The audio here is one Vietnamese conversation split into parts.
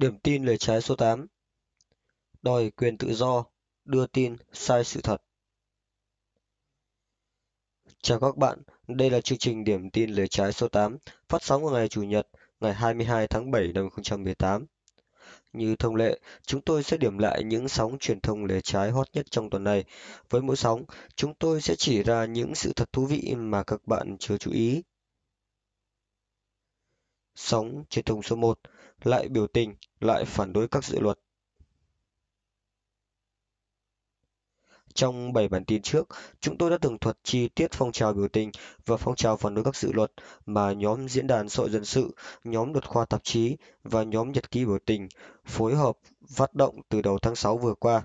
Điểm tin lời trái số 8 Đòi quyền tự do, đưa tin sai sự thật Chào các bạn, đây là chương trình Điểm tin lời trái số 8 phát sóng vào ngày Chủ nhật, ngày 22 tháng 7 năm 2018. Như thông lệ, chúng tôi sẽ điểm lại những sóng truyền thông lề trái hot nhất trong tuần này. Với mỗi sóng, chúng tôi sẽ chỉ ra những sự thật thú vị mà các bạn chưa chú ý. Sóng truyền thông số 1 lại biểu tình, lại phản đối các dự luật. Trong 7 bản tin trước, chúng tôi đã tường thuật chi tiết phong trào biểu tình và phong trào phản đối các dự luật mà nhóm diễn đàn xã dân sự, nhóm luật khoa tạp chí và nhóm nhật ký biểu tình phối hợp phát động từ đầu tháng 6 vừa qua.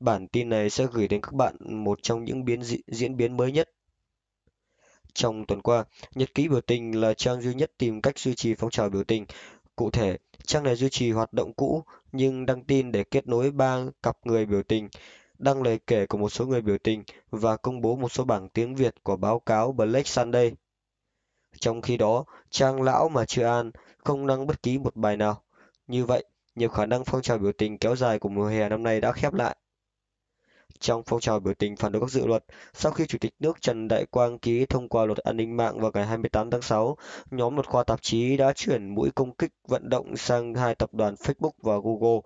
Bản tin này sẽ gửi đến các bạn một trong những biến dị, diễn biến mới nhất. Trong tuần qua, Nhật ký biểu tình là trang duy nhất tìm cách duy trì phong trào biểu tình Cụ thể, trang này duy trì hoạt động cũ nhưng đăng tin để kết nối ba cặp người biểu tình, đăng lời kể của một số người biểu tình và công bố một số bảng tiếng Việt của báo cáo Black Sunday. Trong khi đó, trang lão mà chưa an không đăng bất kỳ một bài nào. Như vậy, nhiều khả năng phong trào biểu tình kéo dài của mùa hè năm nay đã khép lại trong phong trào biểu tình phản đối các dự luật. Sau khi Chủ tịch nước Trần Đại Quang ký thông qua luật an ninh mạng vào ngày 28 tháng 6, nhóm một khoa tạp chí đã chuyển mũi công kích vận động sang hai tập đoàn Facebook và Google.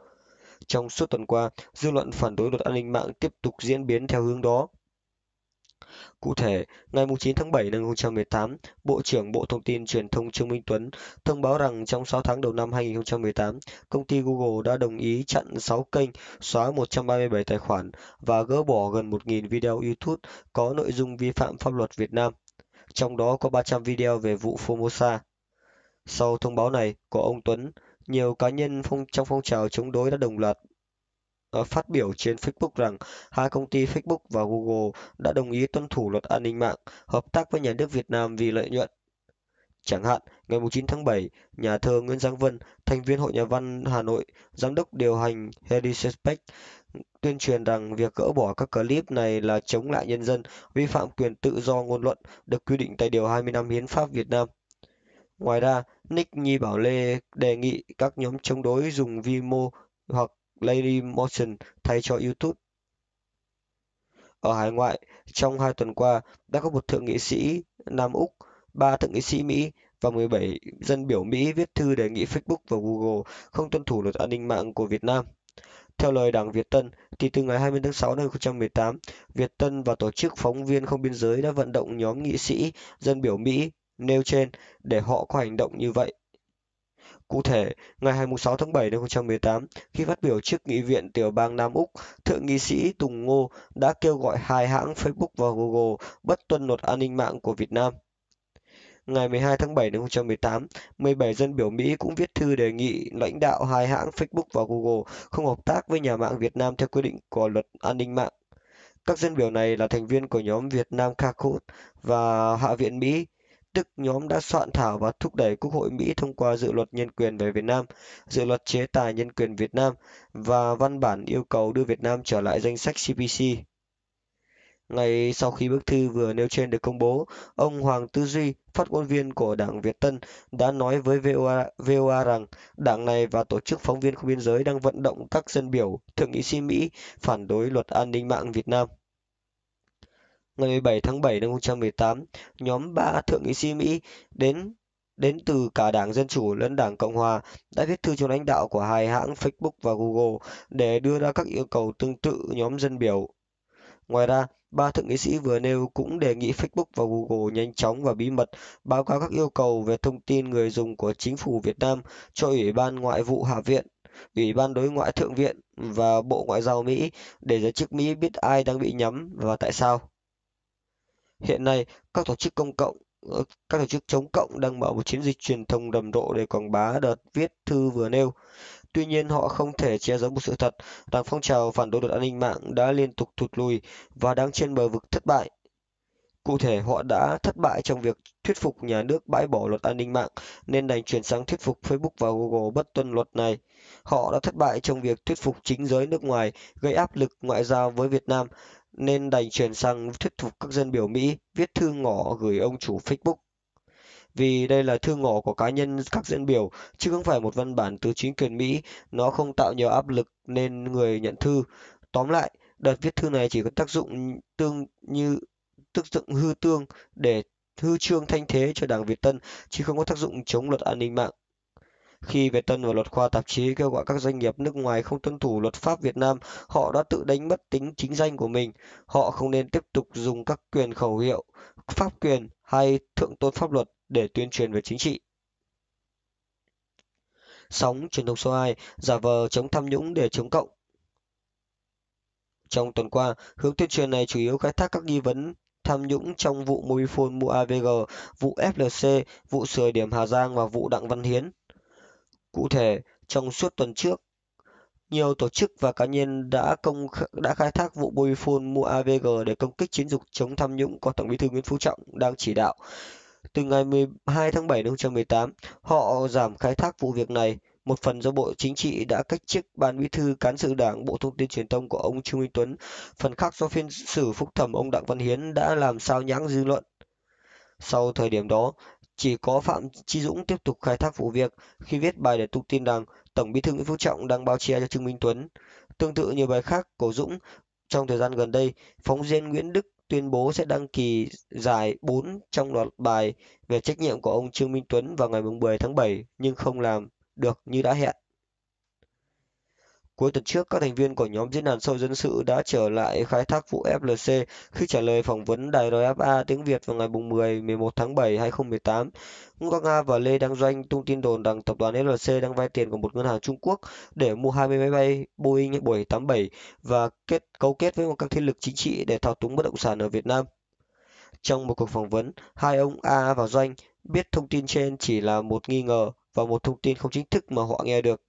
Trong suốt tuần qua, dư luận phản đối luật an ninh mạng tiếp tục diễn biến theo hướng đó. Cụ thể, ngày 9 tháng 7 năm 2018, Bộ trưởng Bộ Thông tin Truyền thông Trương Minh Tuấn thông báo rằng trong 6 tháng đầu năm 2018, công ty Google đã đồng ý chặn 6 kênh, xóa 137 tài khoản và gỡ bỏ gần 1.000 video YouTube có nội dung vi phạm pháp luật Việt Nam, trong đó có 300 video về vụ Formosa. Sau thông báo này của ông Tuấn, nhiều cá nhân phong, trong phong trào chống đối đã đồng loạt Ờ, phát biểu trên Facebook rằng hai công ty Facebook và Google đã đồng ý tuân thủ luật an ninh mạng, hợp tác với nhà nước Việt Nam vì lợi nhuận. Chẳng hạn, ngày 9 tháng 7, nhà thơ Nguyễn Giang Vân, thành viên Hội Nhà văn Hà Nội, giám đốc điều hành Heritage tuyên truyền rằng việc gỡ bỏ các clip này là chống lại nhân dân, vi phạm quyền tự do ngôn luận được quy định tại Điều 25 Hiến pháp Việt Nam. Ngoài ra, Nick Nhi Bảo Lê đề nghị các nhóm chống đối dùng Vimo hoặc Motion thay cho YouTube. Ở hải ngoại, trong hai tuần qua đã có một thượng nghị sĩ Nam Úc, ba thượng nghị sĩ Mỹ và 17 dân biểu Mỹ viết thư đề nghị Facebook và Google không tuân thủ luật an ninh mạng của Việt Nam. Theo lời Đảng Việt Tân, thì từ ngày 20 tháng 6 năm 2018, Việt Tân và tổ chức phóng viên không biên giới đã vận động nhóm nghị sĩ dân biểu Mỹ nêu trên để họ có hành động như vậy. Cụ thể, ngày 26 tháng 7 năm 2018, khi phát biểu trước Nghị viện tiểu bang Nam Úc, Thượng nghị sĩ Tùng Ngô đã kêu gọi hai hãng Facebook và Google bất tuân luật an ninh mạng của Việt Nam. Ngày 12 tháng 7 năm 2018, 17 dân biểu Mỹ cũng viết thư đề nghị lãnh đạo hai hãng Facebook và Google không hợp tác với nhà mạng Việt Nam theo quy định của luật an ninh mạng. Các dân biểu này là thành viên của nhóm Việt Nam Kakut và Hạ viện Mỹ tức nhóm đã soạn thảo và thúc đẩy quốc hội mỹ thông qua dự luật nhân quyền về Việt Nam, dự luật chế tài nhân quyền Việt Nam và văn bản yêu cầu đưa Việt Nam trở lại danh sách CPC. Ngay sau khi bức thư vừa nêu trên được công bố, ông Hoàng Tư Duy, phát ngôn viên của Đảng Việt Tân, đã nói với VOA, VOA rằng đảng này và tổ chức phóng viên không biên giới đang vận động các dân biểu, thượng nghị sĩ Mỹ phản đối luật an ninh mạng Việt Nam ngày 17 tháng 7 năm 2018, nhóm ba thượng nghị sĩ Mỹ đến đến từ cả Đảng Dân Chủ lẫn Đảng Cộng Hòa đã viết thư cho lãnh đạo của hai hãng Facebook và Google để đưa ra các yêu cầu tương tự nhóm dân biểu. Ngoài ra, ba thượng nghị sĩ vừa nêu cũng đề nghị Facebook và Google nhanh chóng và bí mật báo cáo các yêu cầu về thông tin người dùng của chính phủ Việt Nam cho Ủy ban Ngoại vụ Hạ viện, Ủy ban Đối ngoại Thượng viện và Bộ Ngoại giao Mỹ để giới chức Mỹ biết ai đang bị nhắm và tại sao hiện nay các tổ chức công cộng ờ, các tổ chức chống cộng đang mở một chiến dịch truyền thông rầm rộ để quảng bá đợt viết thư vừa nêu. Tuy nhiên, họ không thể che giấu một sự thật rằng phong trào phản đối luật an ninh mạng đã liên tục thụt lùi và đang trên bờ vực thất bại. Cụ thể, họ đã thất bại trong việc thuyết phục nhà nước bãi bỏ luật an ninh mạng nên đành chuyển sang thuyết phục Facebook và Google bất tuân luật này. Họ đã thất bại trong việc thuyết phục chính giới nước ngoài gây áp lực ngoại giao với Việt Nam nên đành chuyển sang thuyết phục các dân biểu Mỹ viết thư ngỏ gửi ông chủ Facebook. Vì đây là thư ngỏ của cá nhân các dân biểu, chứ không phải một văn bản từ chính quyền Mỹ, nó không tạo nhiều áp lực nên người nhận thư. Tóm lại, đợt viết thư này chỉ có tác dụng tương như tức dụng hư tương để hư trương thanh thế cho đảng Việt Tân, chứ không có tác dụng chống luật an ninh mạng. Khi Việt Tân và Luật khoa tạp chí kêu gọi các doanh nghiệp nước ngoài không tuân thủ luật pháp Việt Nam, họ đã tự đánh mất tính chính danh của mình. Họ không nên tiếp tục dùng các quyền khẩu hiệu, pháp quyền hay thượng tôn pháp luật để tuyên truyền về chính trị. Sóng truyền thông số 2, giả vờ chống tham nhũng để chống cộng. Trong tuần qua, hướng tuyên truyền này chủ yếu khai thác các nghi vấn tham nhũng trong vụ Mobifone mua AVG, vụ FLC, vụ sửa điểm Hà Giang và vụ Đặng Văn Hiến. Cụ thể, trong suốt tuần trước, nhiều tổ chức và cá nhân đã công đã khai thác vụ Mobifone mua AVG để công kích chiến dịch chống tham nhũng của Tổng Bí thư Nguyễn Phú Trọng đang chỉ đạo. Từ ngày 12 tháng 7 năm 2018, họ giảm khai thác vụ việc này, một phần do Bộ Chính trị đã cách chức Ban Bí thư Cán sự Đảng Bộ Thông tin Truyền thông của ông Trương Minh Tuấn, phần khác do phiên xử phúc thẩm ông Đặng Văn Hiến đã làm sao nhãng dư luận. Sau thời điểm đó, chỉ có phạm chí dũng tiếp tục khai thác vụ việc khi viết bài để tung tin rằng tổng bí thư nguyễn phú trọng đang bao che cho trương minh tuấn tương tự nhiều bài khác của dũng trong thời gian gần đây phóng viên nguyễn đức tuyên bố sẽ đăng kỳ giải 4 trong loạt bài về trách nhiệm của ông Trương Minh Tuấn vào ngày 10 tháng 7 nhưng không làm được như đã hẹn. Cuối tuần trước, các thành viên của nhóm diễn đàn sâu dân sự đã trở lại khai thác vụ FLC khi trả lời phỏng vấn đài RFA tiếng Việt vào ngày 10 11 tháng 7 2018. Nguyễn Quang Nga và Lê Đăng Doanh tung tin đồn rằng tập đoàn FLC đang vay tiền của một ngân hàng Trung Quốc để mua 20 máy bay Boeing 787 và kết cấu kết với một các thế lực chính trị để thao túng bất động sản ở Việt Nam. Trong một cuộc phỏng vấn, hai ông A và Doanh biết thông tin trên chỉ là một nghi ngờ và một thông tin không chính thức mà họ nghe được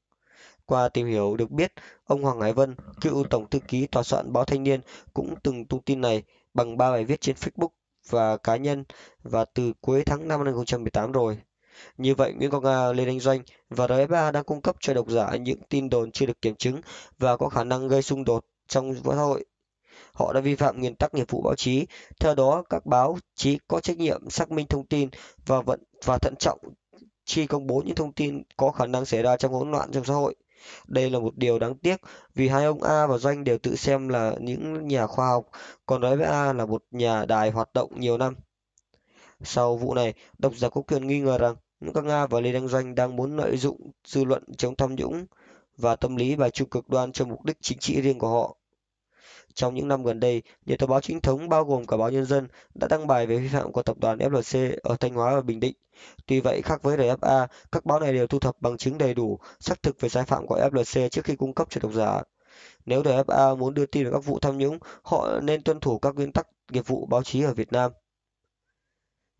qua tìm hiểu được biết ông hoàng hải vân cựu tổng thư ký tòa soạn báo thanh niên cũng từng tung tin này bằng ba bài viết trên facebook và cá nhân và từ cuối tháng năm 2018 rồi. Như vậy, Nguyễn Quang Nga, Lê Anh Doanh và RFA đang cung cấp cho độc giả những tin đồn chưa được kiểm chứng và có khả năng gây xung đột trong xã hội. Họ đã vi phạm nguyên tắc nghiệp vụ báo chí, theo đó các báo chí có trách nhiệm xác minh thông tin và vận và thận trọng khi công bố những thông tin có khả năng xảy ra trong hỗn loạn trong xã hội. Đây là một điều đáng tiếc vì hai ông A và Doanh đều tự xem là những nhà khoa học, còn đối với A là một nhà đài hoạt động nhiều năm. Sau vụ này, độc giả có quyền nghi ngờ rằng Nguyễn Quang Nga và Lê Đăng Doanh đang muốn lợi dụng dư luận chống tham nhũng và tâm lý bài trừ cực đoan cho mục đích chính trị riêng của họ. Trong những năm gần đây, nhiều tờ báo chính thống bao gồm cả báo Nhân dân đã đăng bài về vi phạm của tập đoàn FLC ở Thanh Hóa và Bình Định. Tuy vậy, khác với RFA, các báo này đều thu thập bằng chứng đầy đủ, xác thực về sai phạm của FLC trước khi cung cấp cho độc giả. Nếu RFA muốn đưa tin về các vụ tham nhũng, họ nên tuân thủ các nguyên tắc nghiệp vụ báo chí ở Việt Nam.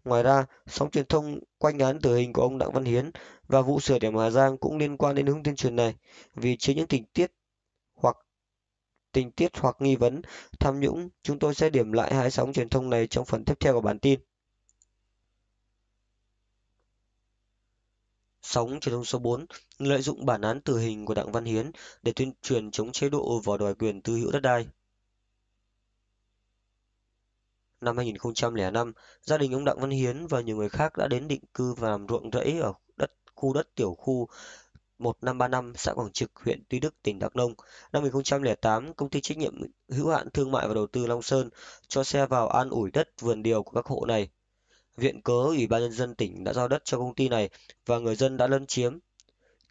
Ngoài ra, sóng truyền thông quanh án tử hình của ông Đặng Văn Hiến và vụ sửa điểm Hà Giang cũng liên quan đến hướng tuyên truyền này, vì chứa những tình tiết tình tiết hoặc nghi vấn tham nhũng, chúng tôi sẽ điểm lại hai sóng truyền thông này trong phần tiếp theo của bản tin. Sóng truyền thông số 4 lợi dụng bản án tử hình của Đặng Văn Hiến để tuyên truyền chống chế độ và đòi quyền tư hữu đất đai. Năm 2005, gia đình ông Đặng Văn Hiến và nhiều người khác đã đến định cư và làm ruộng rẫy ở đất khu đất tiểu khu 1535 xã Quảng Trực, huyện Tuy Đức, tỉnh Đắk Nông. Năm 2008, công ty trách nhiệm hữu hạn thương mại và đầu tư Long Sơn cho xe vào an ủi đất vườn điều của các hộ này. Viện cớ Ủy ban nhân dân tỉnh đã giao đất cho công ty này và người dân đã lấn chiếm.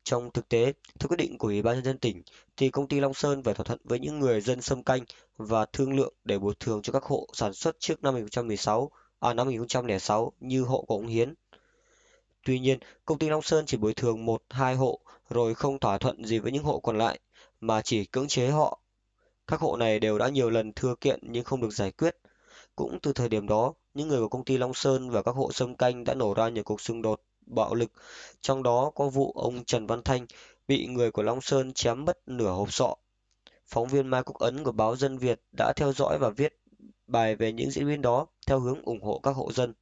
Trong thực tế, theo quyết định của Ủy ban nhân dân tỉnh thì công ty Long Sơn phải thỏa thuận với những người dân xâm canh và thương lượng để bồi thường cho các hộ sản xuất trước năm 2016 à năm 2006 như hộ của ông Hiến. Tuy nhiên, công ty Long Sơn chỉ bồi thường một hai hộ rồi không thỏa thuận gì với những hộ còn lại mà chỉ cưỡng chế họ. Các hộ này đều đã nhiều lần thưa kiện nhưng không được giải quyết. Cũng từ thời điểm đó, những người của công ty Long Sơn và các hộ xâm canh đã nổ ra nhiều cuộc xung đột bạo lực, trong đó có vụ ông Trần Văn Thanh bị người của Long Sơn chém mất nửa hộp sọ. Phóng viên Mai Quốc Ấn của báo Dân Việt đã theo dõi và viết bài về những diễn biến đó theo hướng ủng hộ các hộ dân.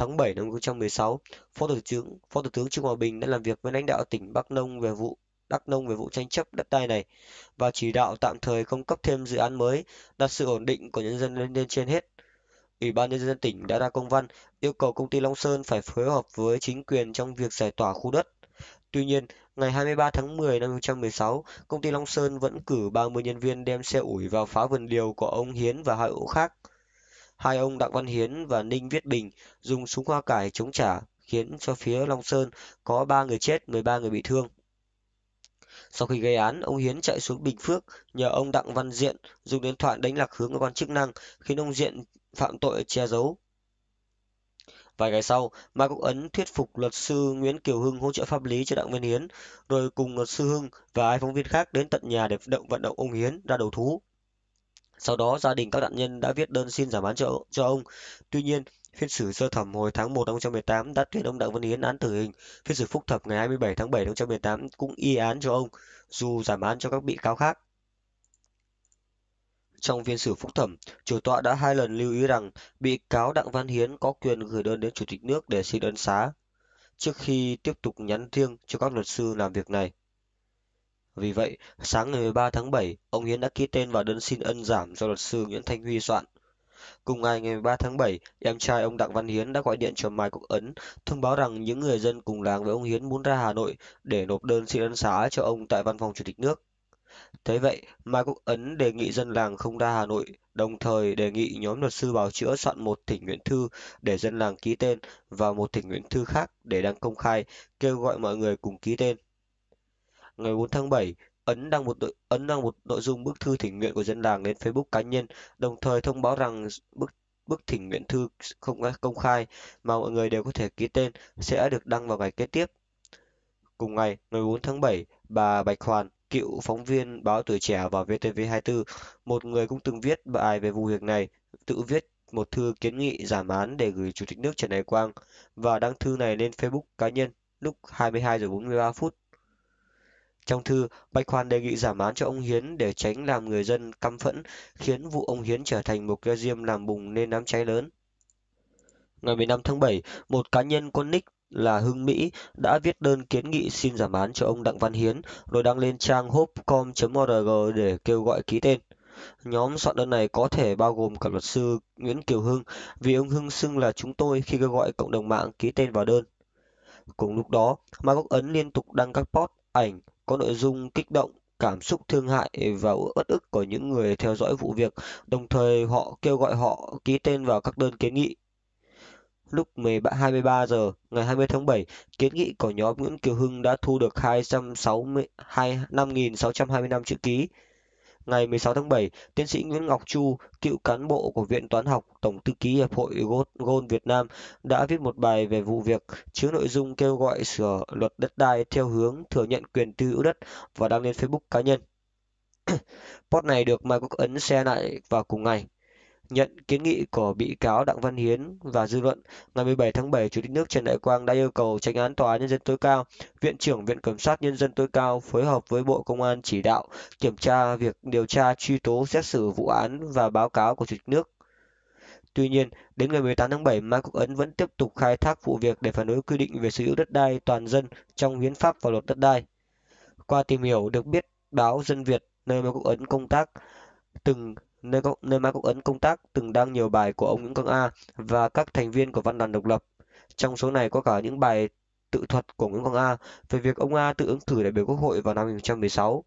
Tháng 7 năm 2016, Phó Thủ tướng Phó Thủ tướng Trương Hòa Bình đã làm việc với lãnh đạo tỉnh Bắc Nông về vụ Đắk Nông về vụ tranh chấp đất đai này và chỉ đạo tạm thời không cấp thêm dự án mới, đặt sự ổn định của nhân dân lên, trên hết. Ủy ban nhân dân tỉnh đã ra công văn yêu cầu công ty Long Sơn phải phối hợp với chính quyền trong việc giải tỏa khu đất. Tuy nhiên, ngày 23 tháng 10 năm 2016, công ty Long Sơn vẫn cử 30 nhân viên đem xe ủi vào phá vườn điều của ông Hiến và hai hộ khác hai ông Đặng Văn Hiến và Ninh Viết Bình dùng súng hoa cải chống trả khiến cho phía Long Sơn có ba người chết, 13 người bị thương. Sau khi gây án, ông Hiến chạy xuống Bình Phước nhờ ông Đặng Văn Diện dùng điện thoại đánh lạc hướng cơ quan chức năng khiến ông Diện phạm tội che giấu. Vài ngày sau, Mai Quốc Ấn thuyết phục luật sư Nguyễn Kiều Hưng hỗ trợ pháp lý cho Đặng Văn Hiến, rồi cùng luật sư Hưng và hai phóng viên khác đến tận nhà để động vận động ông Hiến ra đầu thú sau đó gia đình các nạn nhân đã viết đơn xin giảm án cho, cho ông tuy nhiên phiên xử sơ thẩm hồi tháng 1 năm 2018 đã tuyên ông Đặng Văn Hiến án tử hình phiên xử phúc thẩm ngày 27 tháng 7 năm 2018 cũng y án cho ông dù giảm án cho các bị cáo khác trong phiên xử phúc thẩm, chủ tọa đã hai lần lưu ý rằng bị cáo Đặng Văn Hiến có quyền gửi đơn đến Chủ tịch nước để xin đơn xá trước khi tiếp tục nhắn riêng cho các luật sư làm việc này. Vì vậy, sáng ngày 13 tháng 7, ông Hiến đã ký tên vào đơn xin ân giảm do luật sư Nguyễn Thanh Huy soạn. Cùng ngày ngày 13 tháng 7, em trai ông Đặng Văn Hiến đã gọi điện cho Mai Quốc Ấn, thông báo rằng những người dân cùng làng với ông Hiến muốn ra Hà Nội để nộp đơn xin ân xá cho ông tại văn phòng chủ tịch nước. Thế vậy, Mai Quốc Ấn đề nghị dân làng không ra Hà Nội, đồng thời đề nghị nhóm luật sư bào chữa soạn một thỉnh nguyện thư để dân làng ký tên và một thỉnh nguyện thư khác để đăng công khai, kêu gọi mọi người cùng ký tên ngày 4 tháng 7, Ấn đăng một nội, Ấn đăng một nội dung bức thư thỉnh nguyện của dân làng lên Facebook cá nhân, đồng thời thông báo rằng bức bức thỉnh nguyện thư không công khai mà mọi người đều có thể ký tên sẽ được đăng vào ngày kế tiếp. Cùng ngày, ngày 4 tháng 7, bà Bạch Hoàn, cựu phóng viên báo Tuổi Trẻ và VTV24, một người cũng từng viết bài về vụ việc này, tự viết một thư kiến nghị giảm án để gửi Chủ tịch nước Trần Đại Quang và đăng thư này lên Facebook cá nhân lúc 22 giờ 43 phút trong thư, bạch Khoan đề nghị giảm án cho ông Hiến để tránh làm người dân căm phẫn, khiến vụ ông Hiến trở thành một cái diêm làm bùng nên đám cháy lớn. Ngày 15 tháng 7, một cá nhân có nick là Hưng Mỹ đã viết đơn kiến nghị xin giảm án cho ông Đặng Văn Hiến rồi đăng lên trang hopcom.org để kêu gọi ký tên. Nhóm soạn đơn này có thể bao gồm cả luật sư Nguyễn Kiều Hưng vì ông Hưng xưng là chúng tôi khi kêu gọi cộng đồng mạng ký tên vào đơn. Cùng lúc đó, ma Quốc Ấn liên tục đăng các post, ảnh có nội dung kích động cảm xúc thương hại và uất ức của những người theo dõi vụ việc, đồng thời họ kêu gọi họ ký tên vào các đơn kiến nghị. Lúc 23 giờ ngày 20 tháng 7, kiến nghị của nhóm Nguyễn Kiều Hưng đã thu được 265.625 chữ ký ngày 16 tháng 7, tiến sĩ Nguyễn Ngọc Chu, cựu cán bộ của Viện Toán học, Tổng thư ký Hiệp hội Gold Việt Nam đã viết một bài về vụ việc chứa nội dung kêu gọi sửa luật đất đai theo hướng thừa nhận quyền tư hữu đất và đăng lên Facebook cá nhân. Post này được Mai Quốc Ấn xe lại vào cùng ngày nhận kiến nghị của bị cáo Đặng Văn Hiến và dư luận, ngày 17 tháng 7, Chủ tịch nước Trần Đại Quang đã yêu cầu Chánh án Tòa án Nhân dân tối cao, Viện trưởng Viện Kiểm sát Nhân dân tối cao phối hợp với Bộ Công an chỉ đạo kiểm tra việc điều tra truy tố xét xử vụ án và báo cáo của Chủ tịch nước Tuy nhiên, đến ngày 18 tháng 7, Mai Quốc Ấn vẫn tiếp tục khai thác vụ việc để phản đối quy định về sở hữu đất đai toàn dân trong hiến pháp và luật đất đai. Qua tìm hiểu được biết báo Dân Việt nơi Mai Quốc Ấn công tác từng nơi, nơi Mai Quốc Ấn công tác từng đăng nhiều bài của ông Nguyễn Quang A và các thành viên của văn đoàn độc lập. Trong số này có cả những bài tự thuật của Nguyễn Quang A về việc ông A tự ứng cử đại biểu Quốc hội vào năm 2016.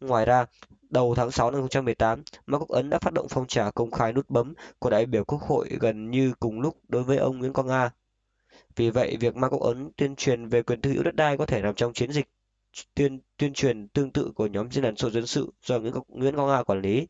Ngoài ra, đầu tháng 6 năm 2018, Mai Quốc Ấn đã phát động phong trào công khai nút bấm của đại biểu Quốc hội gần như cùng lúc đối với ông Nguyễn Quang A. Vì vậy, việc Mai Quốc Ấn tuyên truyền về quyền tư hữu đất đai có thể nằm trong chiến dịch tuyên tuyên truyền tương tự của nhóm diễn đàn số dân sự do Nguyễn Quang A quản lý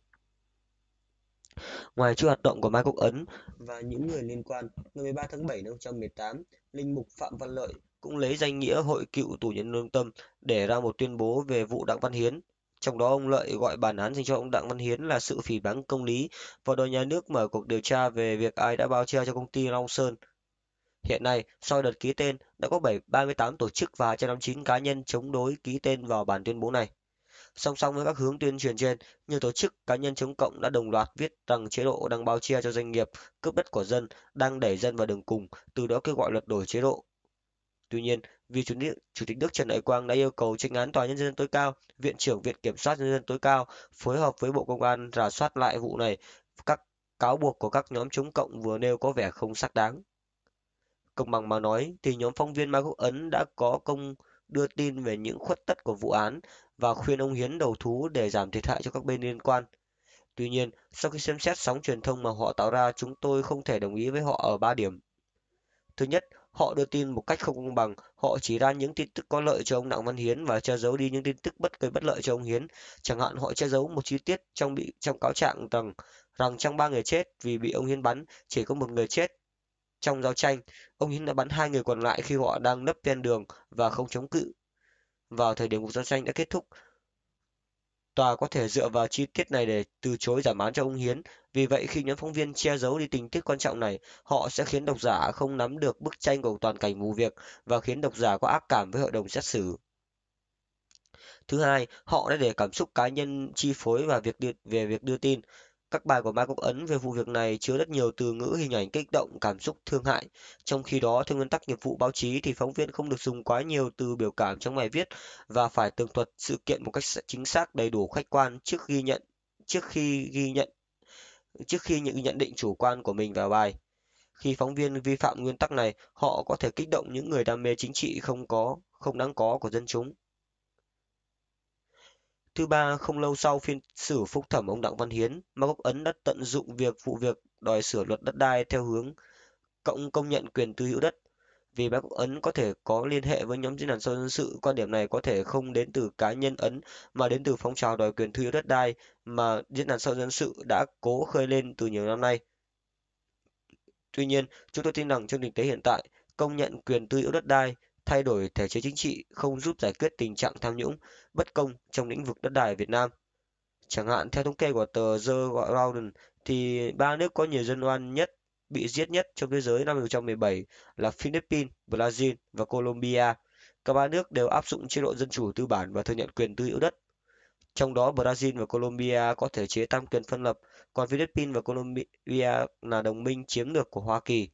ngoài chuỗi hoạt động của Mai Quốc Ấn và những người liên quan ngày 13 tháng 7 năm 2018 linh mục Phạm Văn Lợi cũng lấy danh nghĩa Hội Cựu Tù nhân Lương Tâm để ra một tuyên bố về vụ Đặng Văn Hiến trong đó ông Lợi gọi bản án dành cho ông Đặng Văn Hiến là sự phỉ báng công lý và đòi nhà nước mở cuộc điều tra về việc ai đã bao che cho công ty Long Sơn. Hiện nay, sau đợt ký tên, đã có 738 tổ chức và 159 cá nhân chống đối ký tên vào bản tuyên bố này song song với các hướng tuyên truyền trên nhiều tổ chức cá nhân chống cộng đã đồng loạt viết rằng chế độ đang bao che cho doanh nghiệp cướp đất của dân đang đẩy dân vào đường cùng từ đó kêu gọi lật đổ chế độ Tuy nhiên, vì chủ, nữ, chủ tịch nước Trần Đại Quang đã yêu cầu tranh án tòa nhân dân tối cao, viện trưởng viện kiểm sát nhân dân tối cao phối hợp với Bộ Công an rà soát lại vụ này, các cáo buộc của các nhóm chống cộng vừa nêu có vẻ không xác đáng. Công bằng mà nói thì nhóm phóng viên Mai Quốc Ấn đã có công đưa tin về những khuất tất của vụ án và khuyên ông Hiến đầu thú để giảm thiệt hại cho các bên liên quan. Tuy nhiên, sau khi xem xét sóng truyền thông mà họ tạo ra, chúng tôi không thể đồng ý với họ ở ba điểm. Thứ nhất, họ đưa tin một cách không công bằng, họ chỉ ra những tin tức có lợi cho ông Đặng Văn Hiến và che giấu đi những tin tức bất gây bất lợi cho ông Hiến. Chẳng hạn họ che giấu một chi tiết trong bị trong cáo trạng rằng rằng trong ba người chết vì bị ông Hiến bắn, chỉ có một người chết trong giao tranh, ông Hiến đã bắn hai người còn lại khi họ đang nấp ven đường và không chống cự vào thời điểm cuộc giao tranh đã kết thúc tòa có thể dựa vào chi tiết này để từ chối giảm án cho ông hiến vì vậy khi nhóm phóng viên che giấu đi tình tiết quan trọng này họ sẽ khiến độc giả không nắm được bức tranh của toàn cảnh vụ việc và khiến độc giả có ác cảm với hội đồng xét xử thứ hai họ đã để cảm xúc cá nhân chi phối và việc đưa, về việc đưa tin các bài của Mai Quốc Ấn về vụ việc này chứa rất nhiều từ ngữ hình ảnh kích động, cảm xúc, thương hại. Trong khi đó, theo nguyên tắc nghiệp vụ báo chí thì phóng viên không được dùng quá nhiều từ biểu cảm trong bài viết và phải tường thuật sự kiện một cách chính xác, đầy đủ, khách quan trước ghi nhận trước khi ghi nhận trước khi những nhận định chủ quan của mình vào bài. Khi phóng viên vi phạm nguyên tắc này, họ có thể kích động những người đam mê chính trị không có không đáng có của dân chúng thứ ba không lâu sau phiên xử phúc thẩm ông đặng văn hiến mà gốc ấn đã tận dụng việc vụ việc đòi sửa luật đất đai theo hướng cộng công nhận quyền tư hữu đất vì bác Quốc Ấn có thể có liên hệ với nhóm diễn đàn sâu dân sự, quan điểm này có thể không đến từ cá nhân Ấn mà đến từ phong trào đòi quyền thư hữu đất đai mà diễn đàn sâu dân sự đã cố khơi lên từ nhiều năm nay. Tuy nhiên, chúng tôi tin rằng trong tình thế hiện tại, công nhận quyền tư hữu đất đai thay đổi thể chế chính trị không giúp giải quyết tình trạng tham nhũng, bất công trong lĩnh vực đất đai Việt Nam. Chẳng hạn theo thống kê của tờ The Guardian thì ba nước có nhiều dân oan nhất bị giết nhất trong thế giới năm 2017 là Philippines, Brazil và Colombia. Cả ba nước đều áp dụng chế độ dân chủ tư bản và thừa nhận quyền tư hữu đất. Trong đó Brazil và Colombia có thể chế tam quyền phân lập, còn Philippines và Colombia là đồng minh chiếm được của Hoa Kỳ.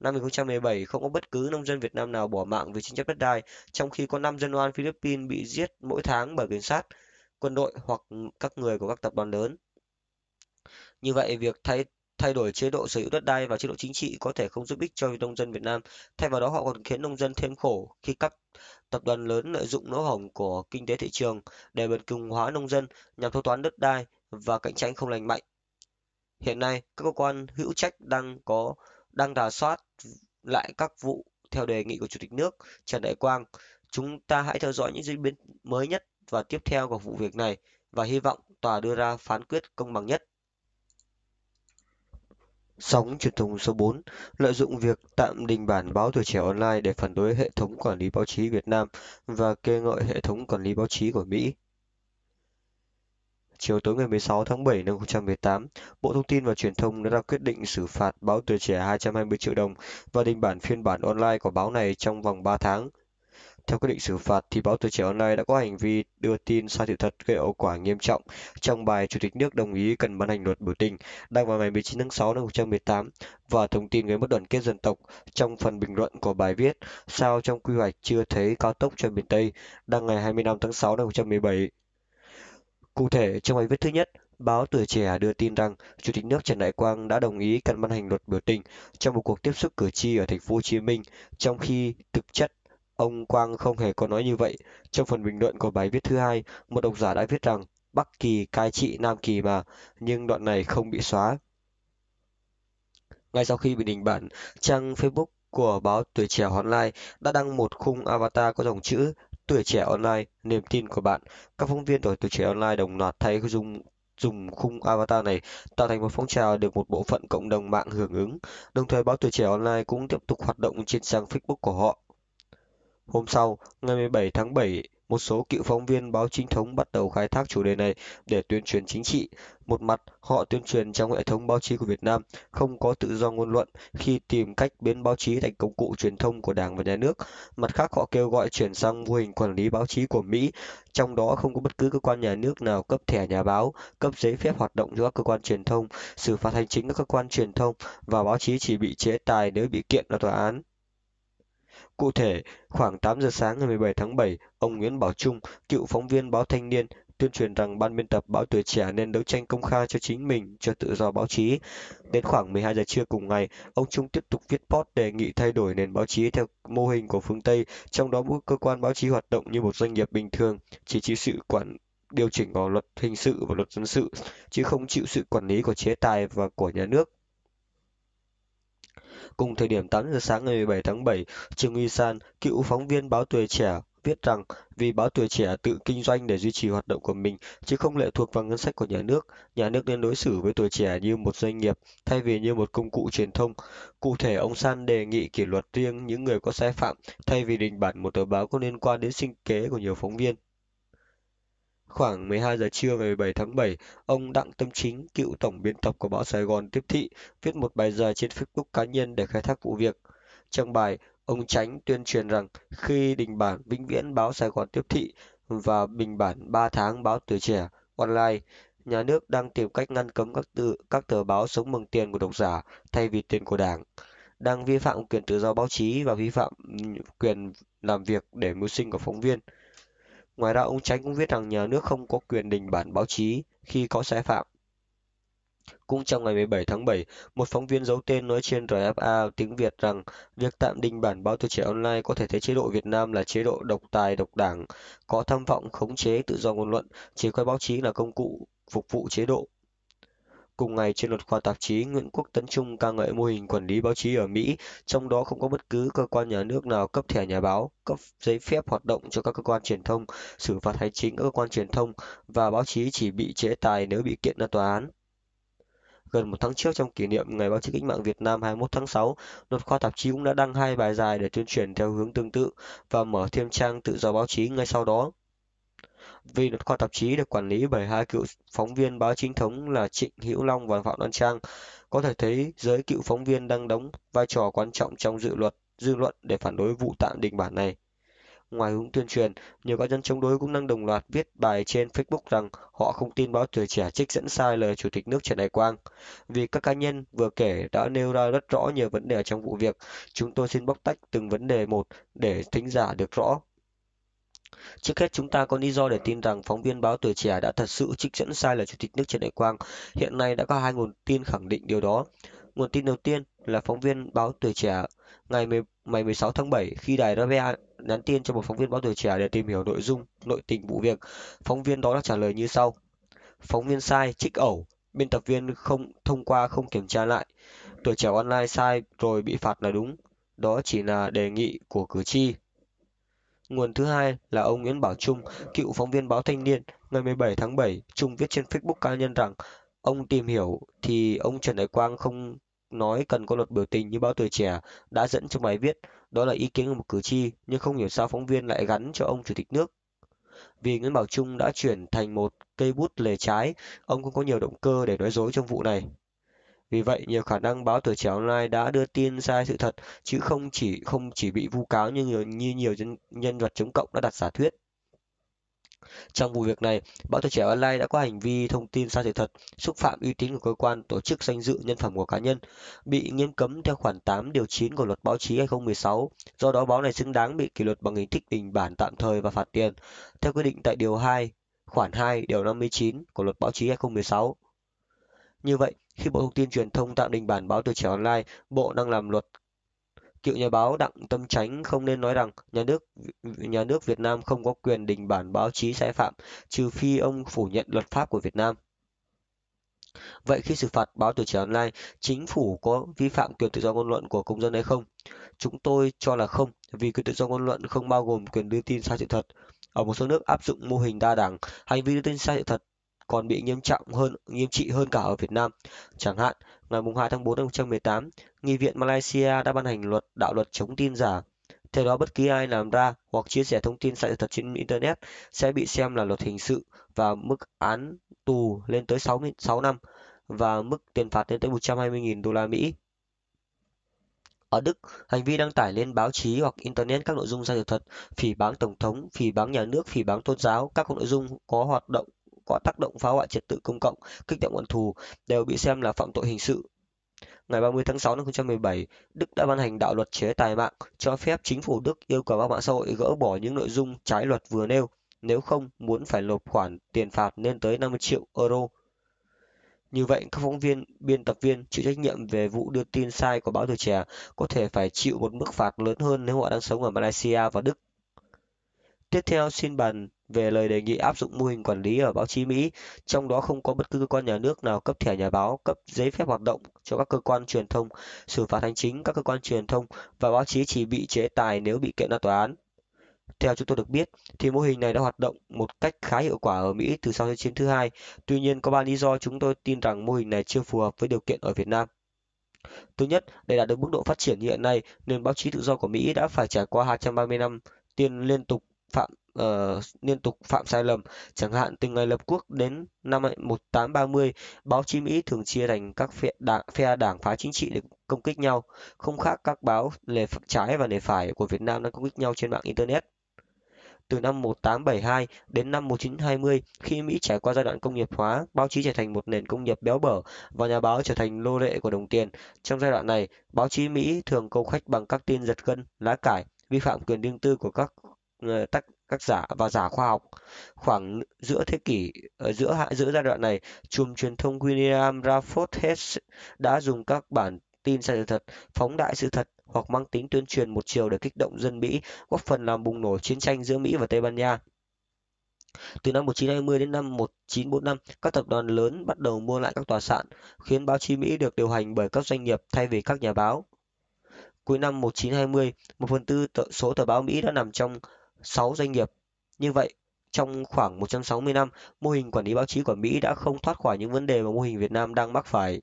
Năm 2017, không có bất cứ nông dân Việt Nam nào bỏ mạng vì tranh chấp đất đai, trong khi có 5 dân oan Philippines bị giết mỗi tháng bởi cảnh sát, quân đội hoặc các người của các tập đoàn lớn. Như vậy, việc thay thay đổi chế độ sở hữu đất đai và chế độ chính trị có thể không giúp ích cho nông dân Việt Nam, thay vào đó họ còn khiến nông dân thêm khổ khi các tập đoàn lớn lợi dụng lỗ hổng của kinh tế thị trường để bật cùng hóa nông dân nhằm thâu toán đất đai và cạnh tranh không lành mạnh. Hiện nay, các cơ quan hữu trách đang có đang rà soát lại các vụ theo đề nghị của Chủ tịch nước Trần Đại Quang. Chúng ta hãy theo dõi những diễn biến mới nhất và tiếp theo của vụ việc này và hy vọng tòa đưa ra phán quyết công bằng nhất. Sóng truyền thông số 4 lợi dụng việc tạm đình bản báo tuổi trẻ online để phản đối hệ thống quản lý báo chí Việt Nam và kêu gọi hệ thống quản lý báo chí của Mỹ. Chiều tối ngày 16 tháng 7 năm 2018, Bộ Thông tin và Truyền thông đã ra quyết định xử phạt báo Tuổi Trẻ 220 triệu đồng và đình bản phiên bản online của báo này trong vòng 3 tháng. Theo quyết định xử phạt thì báo Tuổi Trẻ Online đã có hành vi đưa tin sai sự thật gây hậu quả nghiêm trọng trong bài Chủ tịch nước đồng ý cần ban hành luật biểu tình đăng vào ngày 19 tháng 6 năm 2018 và thông tin gây mất đoàn kết dân tộc trong phần bình luận của bài viết sao trong quy hoạch chưa thấy cao tốc cho miền Tây đăng ngày 25 tháng 6 năm 2017. Cụ thể, trong bài viết thứ nhất, báo Tuổi Trẻ đưa tin rằng Chủ tịch nước Trần Đại Quang đã đồng ý cần ban hành luật biểu tình trong một cuộc tiếp xúc cử tri ở thành phố Hồ Chí Minh, trong khi thực chất ông Quang không hề có nói như vậy. Trong phần bình luận của bài viết thứ hai, một độc giả đã viết rằng Bắc Kỳ cai trị Nam Kỳ mà, nhưng đoạn này không bị xóa. Ngay sau khi bị đình bản, trang Facebook của báo Tuổi Trẻ Online đã đăng một khung avatar có dòng chữ Tuổi trẻ online, niềm tin của bạn. Các phóng viên của tuổi trẻ online đồng loạt thay dùng dùng khung avatar này tạo thành một phong trào được một bộ phận cộng đồng mạng hưởng ứng. Đồng thời báo tuổi trẻ online cũng tiếp tục hoạt động trên trang Facebook của họ. Hôm sau, ngày 17 tháng 7, một số cựu phóng viên báo chính thống bắt đầu khai thác chủ đề này để tuyên truyền chính trị. Một mặt, họ tuyên truyền trong hệ thống báo chí của Việt Nam không có tự do ngôn luận khi tìm cách biến báo chí thành công cụ truyền thông của Đảng và Nhà nước. Mặt khác, họ kêu gọi chuyển sang mô hình quản lý báo chí của Mỹ, trong đó không có bất cứ cơ quan nhà nước nào cấp thẻ nhà báo, cấp giấy phép hoạt động cho các cơ quan truyền thông, xử phạt hành chính các cơ quan truyền thông và báo chí chỉ bị chế tài nếu bị kiện ở tòa án. Cụ thể, khoảng 8 giờ sáng ngày 17 tháng 7, ông Nguyễn Bảo Trung, cựu phóng viên báo Thanh niên, tuyên truyền rằng ban biên tập báo Tuổi Trẻ nên đấu tranh công khai cho chính mình, cho tự do báo chí. Đến khoảng 12 giờ trưa cùng ngày, ông Trung tiếp tục viết post đề nghị thay đổi nền báo chí theo mô hình của phương Tây, trong đó mỗi cơ quan báo chí hoạt động như một doanh nghiệp bình thường, chỉ chịu sự quản điều chỉnh của luật hình sự và luật dân sự, chứ không chịu sự quản lý của chế tài và của nhà nước. Cùng thời điểm 8 giờ sáng ngày 17 tháng 7, Trương Uy San, cựu phóng viên báo Tuổi Trẻ, viết rằng vì báo tuổi trẻ tự kinh doanh để duy trì hoạt động của mình chứ không lệ thuộc vào ngân sách của nhà nước nhà nước nên đối xử với tuổi trẻ như một doanh nghiệp thay vì như một công cụ truyền thông cụ thể ông san đề nghị kỷ luật riêng những người có sai phạm thay vì đình bản một tờ báo có liên quan đến sinh kế của nhiều phóng viên Khoảng 12 giờ trưa ngày 17 tháng 7, ông Đặng Tâm Chính, cựu tổng biên tập của báo Sài Gòn Tiếp Thị, viết một bài dài trên Facebook cá nhân để khai thác vụ việc. Trong bài, ông Tránh tuyên truyền rằng khi đình bản vĩnh viễn báo Sài Gòn Tiếp Thị và bình bản 3 tháng báo Tuổi Trẻ online, nhà nước đang tìm cách ngăn cấm các tự các tờ báo sống bằng tiền của độc giả thay vì tiền của đảng đang vi phạm quyền tự do báo chí và vi phạm ừ, quyền làm việc để mưu sinh của phóng viên ngoài ra ông tránh cũng viết rằng nhà nước không có quyền đình bản báo chí khi có sai phạm cũng trong ngày 17 tháng 7, một phóng viên giấu tên nói trên RFA tiếng Việt rằng việc tạm đình bản báo tuổi trẻ online có thể thấy chế độ Việt Nam là chế độ độc tài, độc đảng, có tham vọng khống chế tự do ngôn luận, chỉ coi báo chí là công cụ phục vụ chế độ Cùng ngày trên luật khoa tạp chí, Nguyễn Quốc Tấn Trung ca ngợi mô hình quản lý báo chí ở Mỹ, trong đó không có bất cứ cơ quan nhà nước nào cấp thẻ nhà báo, cấp giấy phép hoạt động cho các cơ quan truyền thông, xử phạt hành chính các cơ quan truyền thông và báo chí chỉ bị chế tài nếu bị kiện ra tòa án. Gần một tháng trước trong kỷ niệm Ngày báo chí cách mạng Việt Nam 21 tháng 6, luật khoa tạp chí cũng đã đăng hai bài dài để tuyên truyền theo hướng tương tự và mở thêm trang tự do báo chí ngay sau đó vì luật khoa tạp chí được quản lý bởi hai cựu phóng viên báo chính thống là trịnh hữu long và phạm đoan trang có thể thấy giới cựu phóng viên đang đóng vai trò quan trọng trong dự luật dư luận để phản đối vụ tạm đình bản này ngoài hướng tuyên truyền nhiều cá nhân chống đối cũng đang đồng loạt viết bài trên facebook rằng họ không tin báo tuổi trẻ trích dẫn sai lời chủ tịch nước trần đại quang vì các cá nhân vừa kể đã nêu ra rất rõ nhiều vấn đề trong vụ việc chúng tôi xin bóc tách từng vấn đề một để thính giả được rõ Trước hết chúng ta có lý do để tin rằng phóng viên báo Tuổi Trẻ đã thật sự trích dẫn sai là Chủ tịch nước Trần Đại Quang. Hiện nay đã có hai nguồn tin khẳng định điều đó. Nguồn tin đầu tiên là phóng viên báo Tuổi Trẻ ngày 16 tháng 7 khi đài RBA nhắn tin cho một phóng viên báo Tuổi Trẻ để tìm hiểu nội dung, nội tình vụ việc. Phóng viên đó đã trả lời như sau. Phóng viên sai, trích ẩu, biên tập viên không thông qua không kiểm tra lại. Tuổi Trẻ online sai rồi bị phạt là đúng. Đó chỉ là đề nghị của cử tri nguồn thứ hai là ông nguyễn bảo trung cựu phóng viên báo thanh niên ngày 17 tháng 7, trung viết trên facebook cá nhân rằng ông tìm hiểu thì ông trần đại quang không nói cần có luật biểu tình như báo tuổi trẻ đã dẫn trong bài viết đó là ý kiến của một cử tri nhưng không hiểu sao phóng viên lại gắn cho ông chủ tịch nước vì Nguyễn Bảo Trung đã chuyển thành một cây bút lề trái, ông cũng có nhiều động cơ để nói dối trong vụ này vì vậy nhiều khả năng báo tuổi trẻ online đã đưa tin sai sự thật chứ không chỉ không chỉ bị vu cáo như nhiều, như nhiều nhân, nhân vật chống cộng đã đặt giả thuyết trong vụ việc này, báo tuổi trẻ online đã có hành vi thông tin sai sự thật, xúc phạm uy tín của cơ quan, tổ chức danh dự nhân phẩm của cá nhân, bị nghiêm cấm theo khoản 8 điều 9 của luật báo chí 2016. Do đó báo này xứng đáng bị kỷ luật bằng hình thức đình bản tạm thời và phạt tiền theo quy định tại điều 2, khoản 2, điều 59 của luật báo chí 2016. Như vậy, khi Bộ Thông tin Truyền thông tạm đình bản báo tuổi trẻ online, Bộ đang làm luật cựu nhà báo Đặng Tâm Chánh không nên nói rằng nhà nước nhà nước Việt Nam không có quyền đình bản báo chí sai phạm, trừ phi ông phủ nhận luật pháp của Việt Nam. Vậy khi xử phạt báo tuổi trẻ online, chính phủ có vi phạm quyền tự do ngôn luận của công dân hay không? Chúng tôi cho là không, vì quyền tự do ngôn luận không bao gồm quyền đưa tin sai sự thật. Ở một số nước áp dụng mô hình đa đảng, hành vi đưa tin sai sự thật còn bị nghiêm trọng hơn nghiêm trị hơn cả ở Việt Nam. Chẳng hạn, ngày 2 tháng 4 năm 2018, Nghị viện Malaysia đã ban hành luật đạo luật chống tin giả. Theo đó, bất kỳ ai làm ra hoặc chia sẻ thông tin sai sự thật trên Internet sẽ bị xem là luật hình sự và mức án tù lên tới 66 năm và mức tiền phạt lên tới 120.000 đô la Mỹ. Ở Đức, hành vi đăng tải lên báo chí hoặc Internet các nội dung sai sự thật, phỉ báng Tổng thống, phỉ báng nhà nước, phỉ báng tôn giáo, các nội dung có hoạt động có tác động phá hoại trật tự công cộng, kích động quân thù đều bị xem là phạm tội hình sự. Ngày 30 tháng 6 năm 2017, Đức đã ban hành đạo luật chế tài mạng cho phép chính phủ Đức yêu cầu các mạng xã hội gỡ bỏ những nội dung trái luật vừa nêu, nếu không muốn phải nộp khoản tiền phạt lên tới 50 triệu euro. Như vậy, các phóng viên, biên tập viên chịu trách nhiệm về vụ đưa tin sai của báo tuổi trẻ có thể phải chịu một mức phạt lớn hơn nếu họ đang sống ở Malaysia và Đức. Tiếp theo xin bàn về lời đề nghị áp dụng mô hình quản lý ở báo chí Mỹ, trong đó không có bất cứ cơ quan nhà nước nào cấp thẻ nhà báo, cấp giấy phép hoạt động cho các cơ quan truyền thông, xử phạt hành chính các cơ quan truyền thông và báo chí chỉ bị chế tài nếu bị kiện ra tòa án. Theo chúng tôi được biết, thì mô hình này đã hoạt động một cách khá hiệu quả ở Mỹ từ sau Thế chiến thứ hai. Tuy nhiên, có ba lý do chúng tôi tin rằng mô hình này chưa phù hợp với điều kiện ở Việt Nam. Thứ nhất, để đạt được mức độ phát triển như hiện nay, nền báo chí tự do của Mỹ đã phải trải qua 230 năm tiên liên tục phạm uh, liên tục phạm sai lầm. Chẳng hạn từ ngày lập quốc đến năm 1830, báo chí Mỹ thường chia thành các phe đảng, phe đảng phái chính trị để công kích nhau, không khác các báo lề trái và lề phải của Việt Nam đang công kích nhau trên mạng internet từ năm 1872 đến năm 1920 khi Mỹ trải qua giai đoạn công nghiệp hóa, báo chí trở thành một nền công nghiệp béo bở và nhà báo trở thành lô lệ của đồng tiền. Trong giai đoạn này, báo chí Mỹ thường câu khách bằng các tin giật gân, lá cải, vi phạm quyền riêng tư của các ờ, tác các giả và giả khoa học. Khoảng giữa thế kỷ ờ, giữa giữa giai đoạn này, chùm truyền thông William Ralph Hess đã dùng các bản tin sai sự thật, phóng đại sự thật hoặc mang tính tuyên truyền một chiều để kích động dân Mỹ, góp phần làm bùng nổ chiến tranh giữa Mỹ và Tây Ban Nha. Từ năm 1920 đến năm 1945, các tập đoàn lớn bắt đầu mua lại các tòa sản, khiến báo chí Mỹ được điều hành bởi các doanh nghiệp thay vì các nhà báo. Cuối năm 1920, một phần tư số tờ báo Mỹ đã nằm trong 6 doanh nghiệp. Như vậy, trong khoảng 160 năm, mô hình quản lý báo chí của Mỹ đã không thoát khỏi những vấn đề mà mô hình Việt Nam đang mắc phải.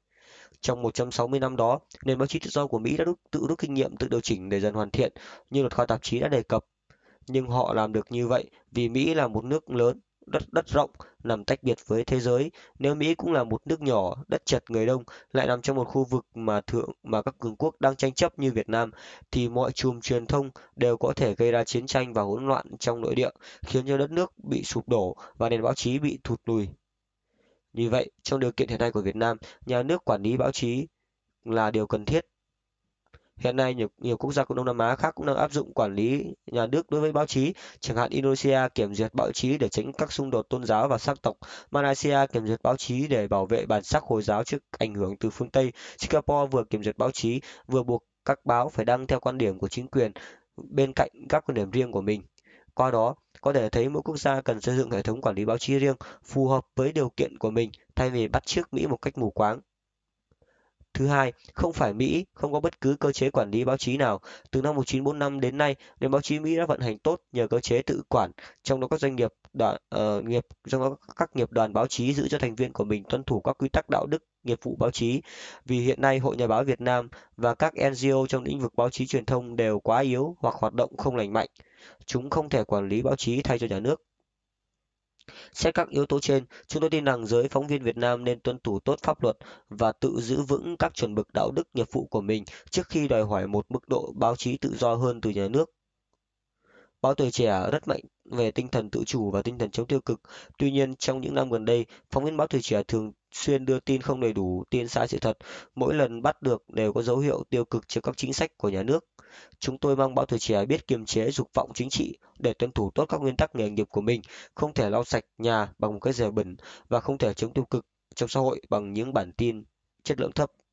Trong 160 năm đó, nền báo chí tự do của Mỹ đã đúc, tự rút kinh nghiệm, tự điều chỉnh để dần hoàn thiện, như luật kho tạp chí đã đề cập. Nhưng họ làm được như vậy vì Mỹ là một nước lớn đất đất rộng nằm tách biệt với thế giới nếu mỹ cũng là một nước nhỏ đất chật người đông lại nằm trong một khu vực mà thượng mà các cường quốc đang tranh chấp như việt nam thì mọi chùm truyền thông đều có thể gây ra chiến tranh và hỗn loạn trong nội địa khiến cho đất nước bị sụp đổ và nền báo chí bị thụt lùi như vậy trong điều kiện hiện nay của việt nam nhà nước quản lý báo chí là điều cần thiết Hiện nay nhiều, nhiều quốc gia của Đông Nam Á khác cũng đang áp dụng quản lý nhà nước đối với báo chí, chẳng hạn Indonesia kiểm duyệt báo chí để tránh các xung đột tôn giáo và sắc tộc, Malaysia kiểm duyệt báo chí để bảo vệ bản sắc Hồi giáo trước ảnh hưởng từ phương Tây, Singapore vừa kiểm duyệt báo chí vừa buộc các báo phải đăng theo quan điểm của chính quyền bên cạnh các quan điểm riêng của mình. Qua đó, có thể thấy mỗi quốc gia cần xây dựng hệ thống quản lý báo chí riêng phù hợp với điều kiện của mình thay vì bắt chước Mỹ một cách mù quáng. Thứ hai, không phải Mỹ không có bất cứ cơ chế quản lý báo chí nào. Từ năm 1945 đến nay, nền báo chí Mỹ đã vận hành tốt nhờ cơ chế tự quản, trong đó các doanh nghiệp đoàn, uh, ờ, nghiệp trong đó các nghiệp đoàn báo chí giữ cho thành viên của mình tuân thủ các quy tắc đạo đức nghiệp vụ báo chí. Vì hiện nay Hội Nhà báo Việt Nam và các NGO trong lĩnh vực báo chí truyền thông đều quá yếu hoặc hoạt động không lành mạnh. Chúng không thể quản lý báo chí thay cho nhà nước xét các yếu tố trên chúng tôi tin rằng giới phóng viên việt nam nên tuân thủ tốt pháp luật và tự giữ vững các chuẩn mực đạo đức nghiệp vụ của mình trước khi đòi hỏi một mức độ báo chí tự do hơn từ nhà nước báo tuổi trẻ rất mạnh về tinh thần tự chủ và tinh thần chống tiêu cực tuy nhiên trong những năm gần đây phóng viên báo tuổi trẻ thường xuyên đưa tin không đầy đủ tin sai sự thật mỗi lần bắt được đều có dấu hiệu tiêu cực trước các chính sách của nhà nước chúng tôi mong báo tuổi trẻ biết kiềm chế dục vọng chính trị để tuân thủ tốt các nguyên tắc nghề nghiệp của mình không thể lau sạch nhà bằng một cái rẻ bẩn và không thể chống tiêu cực trong xã hội bằng những bản tin chất lượng thấp